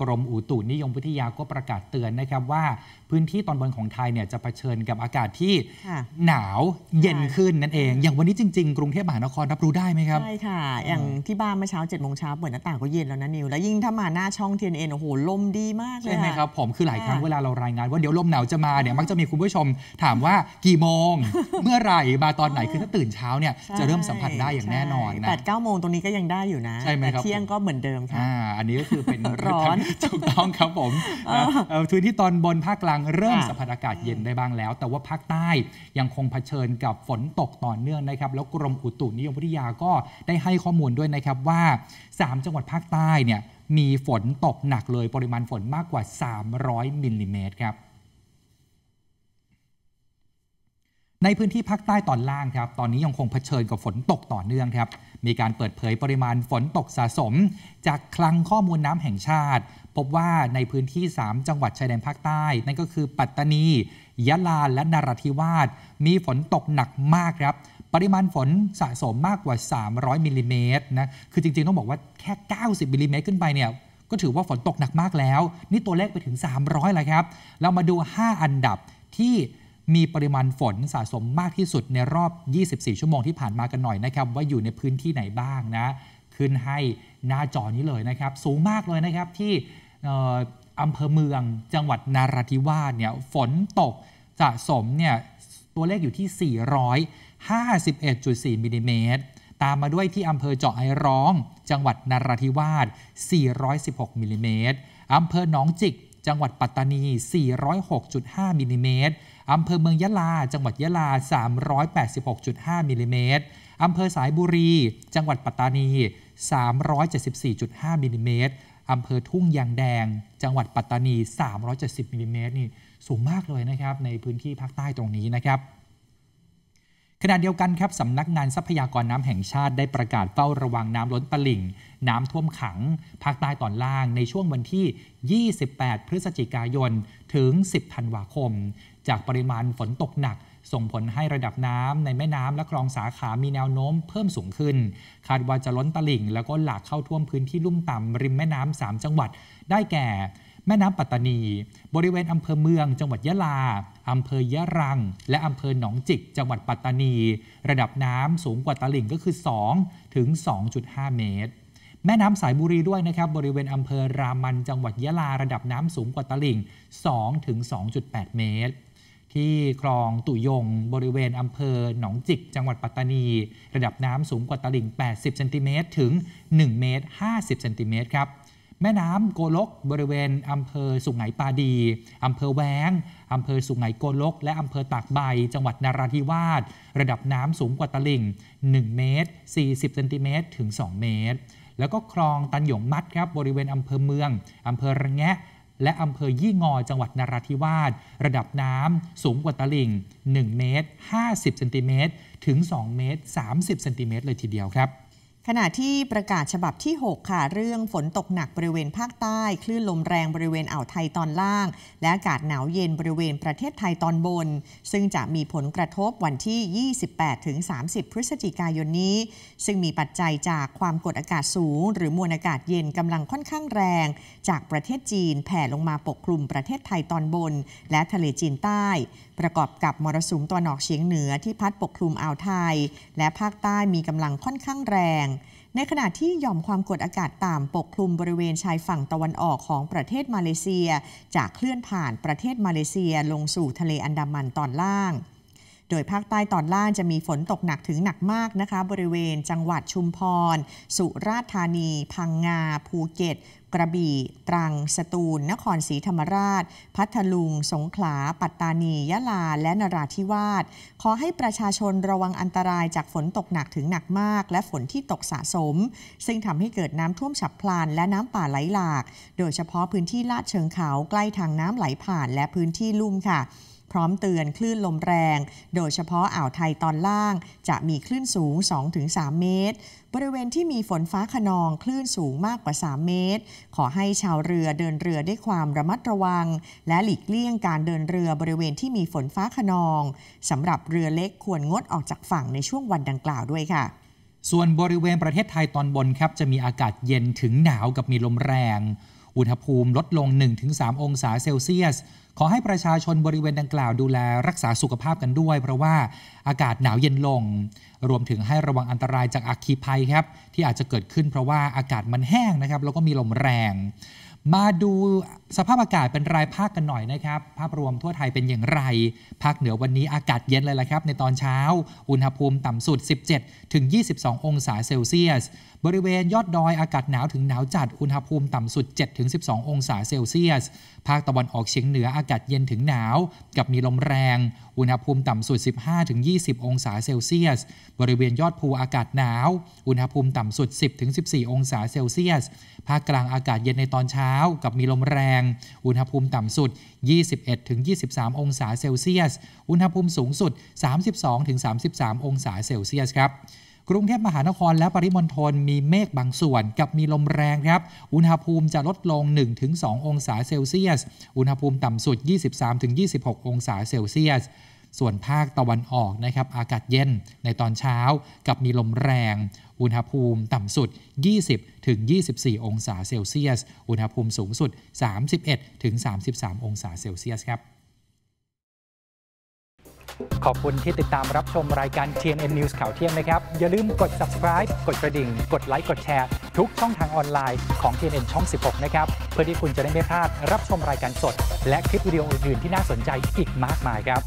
กรมอุตุนิยมวิทยาก็ประกาศเตือนนะครับว่าพื้นที่ตอนบนของไทยเนี่ยจะเผชิญกับอากาศที่หนาวเย็นขึ้นนั่นเอง อย่างวันนี้จริงๆ กรุงเทพมหานครรับรู้ได้ไหมครับ ใช่ค่ะอย่างที่บ้านเมื่อเช้า7จ็ดโมงเช้าเปิดหน้าต่างก็เย็นแล้วนะนิว แล้วยิ่งถ้ามาหน้าช่องเทียนเอ็นโอ้โห ลมดีมากเลยใช่ไหมครับผมคือหลายครั้งเวลาเรารายงานว่าเดี๋ยวลมหนาวจะมาเนี่ยมักจะมีคุณผู้ชมถามว่ากี่โมงเมื่อไหร่มาตอนไหนคือถ้าตื่นเช้าเนี่ยจะเริ่มสัมผัสได้อย่างแน่นอนนะแปดเก้าโมงตรงนี้ก็ยังได้อยู่นะใช่ไหมครับเที่ยงก็เหมือนเดิมค่ะอันนี้ก็คือเป็นร้อนอนถูกต้องครับผมพื้นที่ตอนบนภาคกลางเริ่มสัมผัสอากาศเย็นได้บ้างแล้ว แต่ว่าภาคใต้ยังคงเผชิญกับฝนตกต่อเนื่องนะครับ แล้วกรมอุตุนิยมวิทยาก็ได้ให้ข้อมูลด้วยนะครับ ว่า 3 จังหวัดภาคใต้เนี่ยมีฝนตกหนักเลยปริมาณฝนมากกว่า 300มิลลิเมตรครับในพื้นที่ภาคใต้ตอนล่างครับ ตอนนี้ยังคงเผชิญกับฝนตกต่อเนื่องครับ มีการเปิดเผยปริมาณฝนตกสะสม จากคลังข้อมูลน้ำแห่งชาติ พบว่าในพื้นที่ 3 จังหวัดชายแดนภาคใต้ นั่นก็คือปัตตานียะลาและนราธิวาสมีฝนตกหนักมากครับ ปริมาณฝนสะสมมากกว่า 300มิลลิเมตรนะคือจริงๆต้องบอกว่าแค่90มิลลิเมตรขึ้นไปเนี่ยก็ถือว่าฝนตกหนักมากแล้ว นี่ตัวเลขไปถึง 300แล้วครับ เรามาดู 5 อันดับที่มีปริมาณฝนสะสมมากที่สุดในรอบ 24 ชั่วโมงที่ผ่านมากันหน่อยนะครับว่าอยู่ในพื้นที่ไหนบ้างนะขึ้นให้หน้าจอนี้เลยนะครับสูงมากเลยนะครับที่อำเภอเมืองจังหวัดนาราธิวาสเนี่ยฝนตกสะสมเนี่ยตัวเลขอยู่ที่ 451.4มิลิเมตรตามมาด้วยที่อำเภอเจาะไอร้องจังหวัดนราธิวาส 416มิลิเมตรอำเภอหนองจิก จังหวัดปัตตานี 406.5มิลิเมตรอำเภอเมืองยะลาจังหวัดยะลา 386.5มิลิเมตรอำเภอสายบุรี จังหวัดปัตตานี 374.5มิลิเมตรอำเภอทุ่งยางแดง จังหวัดปัตตานี 370มิลิเมตรนี่สูงมากเลยนะครับในพื้นที่ภาคใต้ตรงนี้นะครับขณะเดียวกันครับสำนักงานทรัพยากรน้ำแห่งชาติได้ประกาศเฝ้าระวังน้ำล้นตลิ่ง น้ำท่วมขัง ภาคใต้ตอนล่างในช่วงวันที่ 28 พฤศจิกายนถึง 10ธันวาคม จากปริมาณฝนตกหนัก ส่งผลให้ระดับน้ำในแม่น้ำและคลองสาขามีแนวโน้มเพิ่มสูงขึ้น คาดว่าจะล้นตลิ่ง แล้วก็หลากเข้าท่วมพื้นที่ลุ่มต่ำริมแม่น้ำา3จังหวัด ได้แก่ แม่น้ำปัตตานี บริเวณอำเภอเมือง จังหวัดยะลาอาเภอยะรัง และอาเภอหนองจิก จังหวัดปัตตานี ระดับน้ำสูงกว่าตลิ่งก็คือ 2 ถึง 2.5 เมตรแม่น้ำสายบุรีด้วยนะครับ บริเวณอำเภอรามันจังหวัดยะลาระดับน้ำสูงกว่าตลิ่ง2ถึง2.8 เมตร ที่คลองตุยง บริเวณอำเภอหนองจิก จังหวัดปัตตานี ระดับน้ำสูงกว่าตลิ่ง80เซนติเมตรถึง 1 เมตร50เซนติเมตรครับแม่น้ำโกลกบริเวณอำเภอสุไหงปาดีอำเภอแวงอำเภอสุไหงโกลก และอำเภอตากใบ จังหวัดนาราธิวาสระดับน้ำสูงกว่าตลิ่ง1เมตร40เซนติเมตรถึง2เมตรแล้วก็คลองตันหยงมัดครับบริเวณอำเภอเมือง อำเภอระแงะ และอำเภอยี่งอจังหวัดนราธิวาสระดับน้ำสูงกว่าตลิ่ง 1 เมตร 50เซนติเมตร ถึง 2 เมตร 30เซนติเมตรเลยทีเดียวครับขณะที่ประกาศฉบับที่6ค่ะเรื่องฝนตกหนักบริเวณภาคใต้คลื่นลมแรงบริเวณอ่าวไทยตอนล่าง และอากาศหนาวเย็นบริเวณประเทศไทยตอนบน ซึ่งจะมีผลกระทบวันที่ 28-30 พฤศจิกายนนี้ ซึ่งมีปัจจัยจากความกดอากาศสูง หรือมวลอากาศเย็นกำลังค่อนข้างแรง จากประเทศจีนแผ่ลงมาปกคลุมประเทศไทยตอนบน และทะเลจีนใต้ ประกอบกับมรสุมตัวหนอกเฉียงเหนือที่พัดปกคลุมอ่าวไทย และภาคใต้มีกำลังค่อนข้างแรงในขณะที่หย่อมความกดอากาศต่ำปกคลุมบริเวณชายฝั่งตะวันออกของประเทศมาเลเซียจะเคลื่อนผ่านประเทศมาเลเซียลงสู่ทะเลอันดามันตอนล่างดยภาคใต้ตอนล่างจะมีฝนตกหนักถึงหนักมากนะคะ บริเวณจังหวัดชุมพร สุราษฎร์ธานีพังงา ภูเก็ต กระบี่ ตรัง สตูล นครศรีธรรมราช พัทลุง สงขลา ปัตตานี ยะลา และนราธิวาสขอให้ประชาชนระวังอันตรายจากฝนตกหนักถึงหนักมาก และฝนที่ตกสะสม ซึ่งทำให้เกิดน้ำท่วมฉับพลันและน้ำป่าไหลหลาก โดยเฉพาะพื้นที่ลาดเชิงเขาใกล้ทางน้ำไหลผ่านและพื้นที่ลุ่มค่ะพร้อมเตือนคลื่นลมแรงโดยเฉพาะอ่าวไทยตอนล่างจะมีคลื่นสูง 2-3 เมตร บริเวณที่มีฝนฟ้าขนองคลื่นสูงมากกว่า 3 เมตร ขอให้ชาวเรือเดินเรือด้วยความระมัดระวัง และหลีกเลี่ยงการเดินเรือบริเวณที่มีฝนฟ้าขนองสำหรับเรือเล็กควรงดออกจากฝั่งในช่วงวันดังกล่าวด้วยค่ะ ส่วนบริเวณประเทศไทยตอนบนครับจะมีอากาศเย็นถึงหนาวกับมีลมแรงอุณหภูมิลดลง 1-3 องศาเซลเซียส ขอให้ประชาชนบริเวณดังกล่าวดูแลรักษาสุขภาพกันด้วย เพราะว่าอากาศหนาวเย็นลง รวมถึงให้ระวังอันตรายจากอัคคีภัยครับ ที่อาจจะเกิดขึ้นเพราะว่าอากาศมันแห้งนะครับแล้วก็มีลมแรงมาดูสภาพอากาศเป็นรายภาคกันหน่อยนะครับ ภาพรวมทั่วไทยเป็นอย่างไร ภาคเหนือวันนี้อากาศเย็นเลยละครับ ในตอนเช้า อุณหภูมิต่ำสุด 17 ถึง 22 องศาเซลเซียส บริเวณยอดดอยอากาศหนาวถึงหนาวจัด อุณหภูมิต่ำสุด 7 ถึง 12 องศาเซลเซียส ภาคตะวันออกเฉียงเหนืออากาศเย็นถึงหนาว กับมีลมแรง อุณหภูมิต่ำสุด 15 ถึง 20 องศาเซลเซียส บริเวณยอดภูอากาศหนาว อุณหภูมิต่ำสุด 10 ถึง 14 องศาเซลเซียส ภาคกลางอากาศเย็นในตอนเช้าาวกับมีลมแรง อุณหภูมิต่ำสุด 21-23 องศาเซลเซียส อุณหภูมิสูงสุด 32-33 องศาเซลเซียสครับ กรุงเทพมหานครและปริมณฑลมีเมฆบางส่วนกับมีลมแรงครับ อุณหภูมิจะลดลง 1-2 องศาเซลเซียส อุณหภูมิต่ำสุด 23-26 องศาเซลเซียสส่วนภาคตะวันออกนะครับอากาศเย็นในตอนเช้ากับมีลมแรง อุณหภูมิต่ำสุด 20 ถึง 24 องศาเซลเซียส อุณหภูมิสูงสุด 31 ถึง 33 องศาเซลเซียสครับ ขอบคุณที่ติดตามรับชมรายการ TNN News ข่าวเที่ยงนะครับ อย่าลืมกด subscribe กดกระดิ่ง กดไลค์กดแชร์ ทุกช่องทางออนไลน์ของ TNN ช่อง 16 นะครับ เพื่อที่คุณจะได้ไม่พลาด รับชมรายการสด และคลิปวิดีโออื่นๆ ที่น่าสนใจอีกมากมายครับ